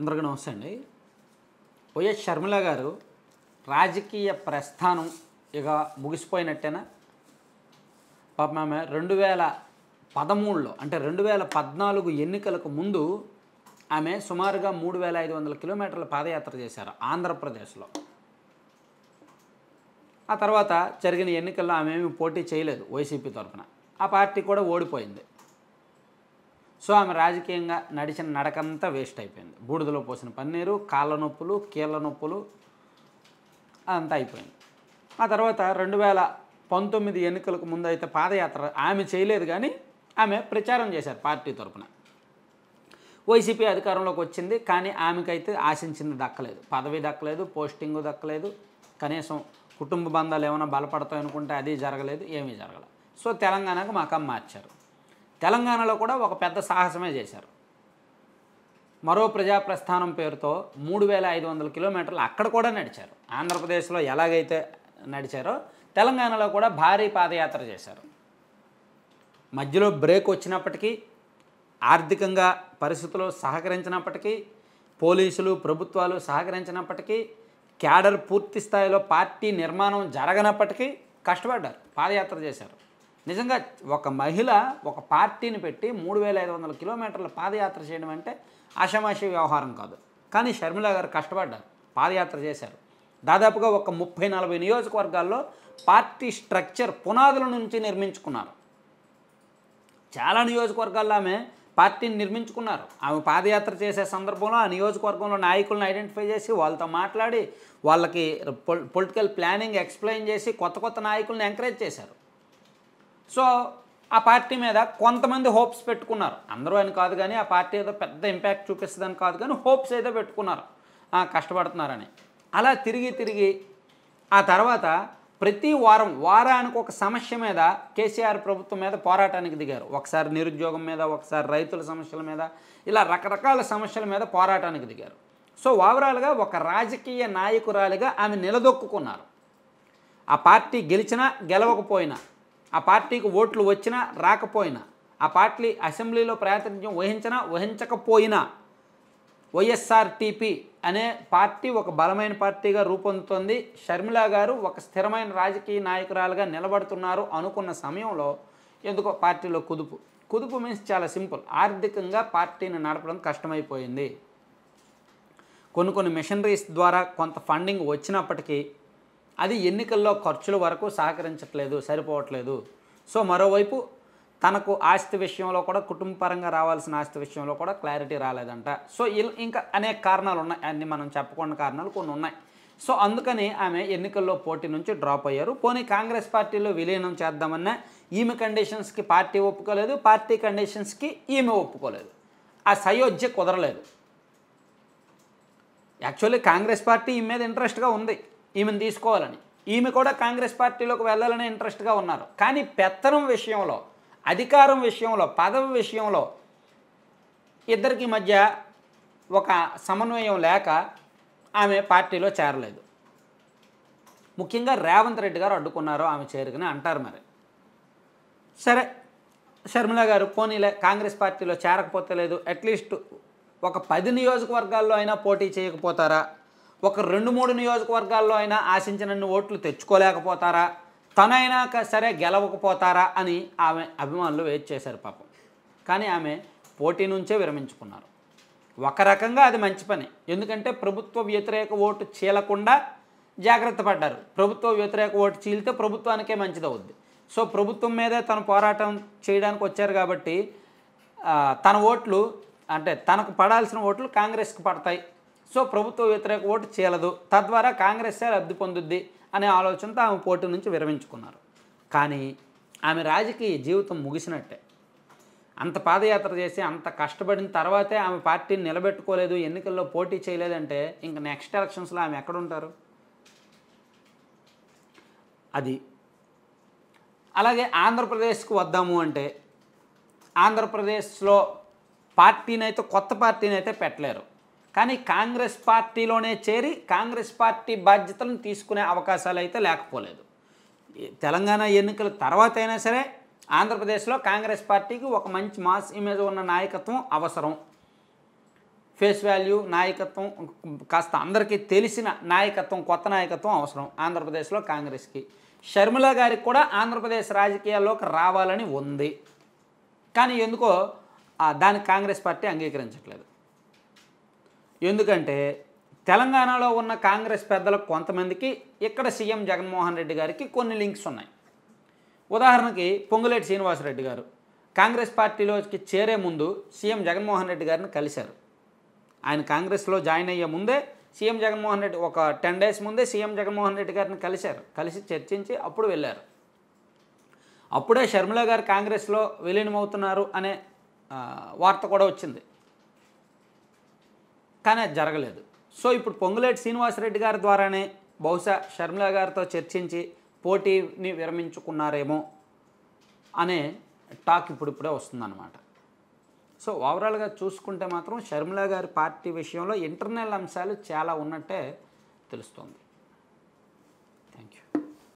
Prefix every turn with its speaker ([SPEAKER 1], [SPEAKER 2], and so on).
[SPEAKER 1] అందరికీ నమస్తే అండి వైఎస్ షర్మిల గారు రాజకీయ ప్రస్థానం ఇక ముగిసిపోయినట్టేనా పాపం ఆమె రెండు వేల పదమూడులో అంటే రెండు వేల పద్నాలుగు ఎన్నికలకు ముందు ఆమె సుమారుగా మూడు వేల ఐదు వందల కిలోమీటర్ల పాదయాత్ర చేశారు ఆంధ్రప్రదేశ్లో ఆ తర్వాత జరిగిన ఎన్నికల్లో ఆమె ఏమి పోటీ చేయలేదు వైసీపీ తరఫున ఆ పార్టీ కూడా ఓడిపోయింది సో ఆమె రాజకీయంగా నడిచిన నడకంతా వేస్ట్ అయిపోయింది బూడిదలో పోసిన పన్నీరు కాళ్ళ నొప్పులు కీళ్ళ నొప్పులు అదంతా అయిపోయింది ఆ తర్వాత రెండు వేల పంతొమ్మిది ఎన్నికలకు ముందు అయితే పాదయాత్ర ఆమె చేయలేదు కానీ ఆమె ప్రచారం చేశారు పార్టీ తరఫున వైసీపీ అధికారంలోకి వచ్చింది కానీ ఆమెకైతే ఆశించింది దక్కలేదు పదవి దక్కలేదు పోస్టింగు దక్కలేదు కనీసం కుటుంబ బంధాలు ఏమైనా బలపడతాయి అనుకుంటే అది జరగలేదు ఏమీ జరగలేదు సో తెలంగాణకు మాకమ్మ మార్చారు తెలంగాణలో కూడా ఒక పెద్ద సాహసమే చేశారు మరో ప్రజా ప్రస్థానం పేరుతో మూడు వేల ఐదు వందల కిలోమీటర్లు అక్కడ కూడా నడిచారు ఆంధ్రప్రదేశ్లో ఎలాగైతే నడిచారో తెలంగాణలో కూడా భారీ పాదయాత్ర చేశారు మధ్యలో బ్రేక్ వచ్చినప్పటికీ ఆర్థికంగా పరిస్థితులు సహకరించినప్పటికీ పోలీసులు ప్రభుత్వాలు సహకరించినప్పటికీ క్యాడర్ పూర్తి స్థాయిలో పార్టీ నిర్మాణం జరగనప్పటికీ కష్టపడ్డారు పాదయాత్ర చేశారు నిజంగా ఒక మహిళ ఒక పార్టీని పెట్టి మూడు వేల ఐదు వందల కిలోమీటర్ల పాదయాత్ర చేయడం అంటే ఆషమాషి వ్యవహారం కాదు కానీ షర్మిల గారు కష్టపడ్డారు పాదయాత్ర చేశారు దాదాపుగా ఒక ముప్పై నలభై నియోజకవర్గాల్లో పార్టీ స్ట్రక్చర్ పునాదుల నుంచి నిర్మించుకున్నారు చాలా నియోజకవర్గాల్లో ఆమె పార్టీని నిర్మించుకున్నారు ఆమె పాదయాత్ర చేసే సందర్భంలో ఆ నియోజకవర్గంలో నాయకులను ఐడెంటిఫై చేసి వాళ్ళతో మాట్లాడి వాళ్ళకి పొలిటికల్ ప్లానింగ్ ఎక్స్ప్లెయిన్ చేసి కొత్త కొత్త నాయకులను ఎంకరేజ్ చేశారు సో ఆ పార్టీ మీద కొంతమంది హోప్స్ పెట్టుకున్నారు అందరూ అని కాదు కానీ ఆ పార్టీ ఏదో పెద్ద ఇంపాక్ట్ చూపిస్తుందని కాదు కానీ హోప్స్ ఏదో పెట్టుకున్నారు కష్టపడుతున్నారని అలా తిరిగి తిరిగి ఆ తర్వాత ప్రతి వారం వారానికి ఒక సమస్య మీద కేసీఆర్ ప్రభుత్వం మీద పోరాటానికి దిగారు ఒకసారి నిరుద్యోగం మీద ఒకసారి రైతుల సమస్యల మీద ఇలా రకరకాల సమస్యల మీద పోరాటానికి దిగారు సో ఓవరాల్గా ఒక రాజకీయ నాయకురాలిగా ఆమె నిలదొక్కున్నారు ఆ పార్టీ గెలిచినా గెలవకపోయినా ఆ పార్టీకి ఓట్లు వచ్చినా రాకపోయినా ఆ పార్టీ అసెంబ్లీలో ప్రాతినిధ్యం వహించినా వహించకపోయినా వైఎస్ఆర్టీపీ అనే పార్టీ ఒక బలమైన పార్టీగా రూపొందుతుంది షర్మిలా గారు ఒక స్థిరమైన రాజకీయ నాయకురాలుగా నిలబడుతున్నారు అనుకున్న సమయంలో ఎందుకో పార్టీలో కుదుపు కుదుపు మీన్స్ చాలా సింపుల్ ఆర్థికంగా పార్టీని నడపడం కష్టమైపోయింది కొన్ని కొన్ని మిషనరీస్ ద్వారా కొంత ఫండింగ్ వచ్చినప్పటికీ అది ఎన్నికల్లో ఖర్చుల వరకు సహకరించట్లేదు సరిపోవట్లేదు సో మరోవైపు తనకు ఆస్తి విషయంలో కూడా కుటుంబ పరంగా రావాల్సిన ఆస్తి విషయంలో కూడా క్లారిటీ రాలేదంట సో ఇంకా అనేక కారణాలు ఉన్నాయి అన్ని మనం చెప్పకుండా కారణాలు కొన్ని ఉన్నాయి సో అందుకని ఆమె ఎన్నికల్లో పోటీ నుంచి డ్రాప్ అయ్యారు పోనీ కాంగ్రెస్ పార్టీలో విలీనం చేద్దామన్నా ఈమె కండిషన్స్కి పార్టీ ఒప్పుకోలేదు పార్టీ కండిషన్స్కి ఈమె ఒప్పుకోలేదు ఆ సయోధ్య కుదరలేదు యాక్చువల్లీ కాంగ్రెస్ పార్టీ ఈమె మీద ఇంట్రెస్ట్గా ఉంది ఈమెను తీసుకోవాలని ఈమె కూడా కాంగ్రెస్ పార్టీలోకి వెళ్ళాలని ఇంట్రెస్ట్గా ఉన్నారు కానీ పెత్తనం విషయంలో అధికారం విషయంలో పదవి విషయంలో ఇద్దరికి మధ్య ఒక సమన్వయం లేక ఆమె పార్టీలో చేరలేదు ముఖ్యంగా రేవంత్ రెడ్డి గారు అడ్డుకున్నారు ఆమె చేరుకుని అంటారు మరి సరే శర్మిల గారు పోనీలే కాంగ్రెస్ పార్టీలో చేరకపోతే లేదు అట్లీస్ట్ ఒక పది నియోజకవర్గాల్లో అయినా పోటీ చేయకపోతారా ఒక రెండు మూడు నియోజకవర్గాల్లో అయినా ఆశించినన్ని ఓట్లు తెచ్చుకోలేకపోతారా తనైనా సరే గెలవకపోతారా అని ఆమె అభిమానులు వెయిట్ చేశారు పాపం కానీ ఆమె పోటీ నుంచే విరమించుకున్నారు ఒక రకంగా అది మంచి పని ఎందుకంటే ప్రభుత్వ వ్యతిరేక ఓటు చీలకుండా జాగ్రత్త పడ్డారు ప్రభుత్వ వ్యతిరేక ఓటు చీలితే ప్రభుత్వానికే మంచిదవుద్ది సో ప్రభుత్వం మీదే తను పోరాటం చేయడానికి వచ్చారు కాబట్టి తన ఓట్లు అంటే తనకు పడాల్సిన ఓట్లు కాంగ్రెస్కి పడతాయి సో ప్రభుత్వ వ్యతిరేక ఓటు చేయలదు తద్వారా కాంగ్రెస్ లబ్ధి పొందుద్ది అనే ఆలోచనతో ఆమె పోటీ నుంచి విరమించుకున్నారు కానీ ఆమె రాజకీయ జీవితం ముగిసినట్టే అంత పాదయాత్ర చేసి అంత కష్టపడిన తర్వాతే ఆమె పార్టీని నిలబెట్టుకోలేదు ఎన్నికల్లో పోటీ చేయలేదంటే ఇంకా నెక్స్ట్ ఎలక్షన్స్లో ఆమె ఎక్కడుంటారు అది అలాగే ఆంధ్రప్రదేశ్కు వద్దాము అంటే ఆంధ్రప్రదేశ్లో పార్టీనైతే కొత్త పార్టీనైతే పెట్టలేరు కానీ కాంగ్రెస్ పార్టీలోనే చేరి కాంగ్రెస్ పార్టీ బాధ్యతలను తీసుకునే అవకాశాలు అయితే లేకపోలేదు తెలంగాణ ఎన్నికల తర్వాత అయినా సరే ఆంధ్రప్రదేశ్లో కాంగ్రెస్ పార్టీకి ఒక మంచి మాస్ ఇమేజ్ ఉన్న నాయకత్వం అవసరం ఫేస్ వాల్యూ నాయకత్వం కాస్త అందరికీ తెలిసిన నాయకత్వం కొత్త నాయకత్వం అవసరం ఆంధ్రప్రదేశ్లో కాంగ్రెస్కి షర్మిల గారికి కూడా ఆంధ్రప్రదేశ్ రాజకీయాల్లోకి రావాలని ఉంది కానీ ఎందుకో దాన్ని కాంగ్రెస్ పార్టీ అంగీకరించట్లేదు ఎందుకంటే తెలంగాణలో ఉన్న కాంగ్రెస్ పెద్దలకు కొంతమందికి ఇక్కడ సీఎం జగన్మోహన్ రెడ్డి గారికి కొన్ని లింక్స్ ఉన్నాయి ఉదాహరణకి పొంగులేటి శ్రీనివాసరెడ్డి గారు కాంగ్రెస్ పార్టీలోకి చేరే ముందు సీఎం జగన్మోహన్ రెడ్డి గారిని కలిశారు ఆయన కాంగ్రెస్లో జాయిన్ అయ్యే ముందే సీఎం జగన్మోహన్ రెడ్డి ఒక టెన్ డేస్ ముందే సీఎం జగన్మోహన్ రెడ్డి గారిని కలిశారు కలిసి చర్చించి అప్పుడు వెళ్ళారు అప్పుడే షర్మిల గారు కాంగ్రెస్లో విలీనమవుతున్నారు అనే వార్త కూడా వచ్చింది కానీ అది జరగలేదు సో ఇప్పుడు పొంగులేటి శ్రీనివాసరెడ్డి గారి ద్వారానే బహుశా షర్మిల గారితో చర్చించి పోటీని విరమించుకున్నారేమో అనే టాక్ ఇప్పుడిప్పుడే వస్తుందన్నమాట సో ఓవరాల్గా చూసుకుంటే మాత్రం షర్మిల గారి పార్టీ విషయంలో ఇంటర్నల్ అంశాలు చాలా ఉన్నట్టే తెలుస్తుంది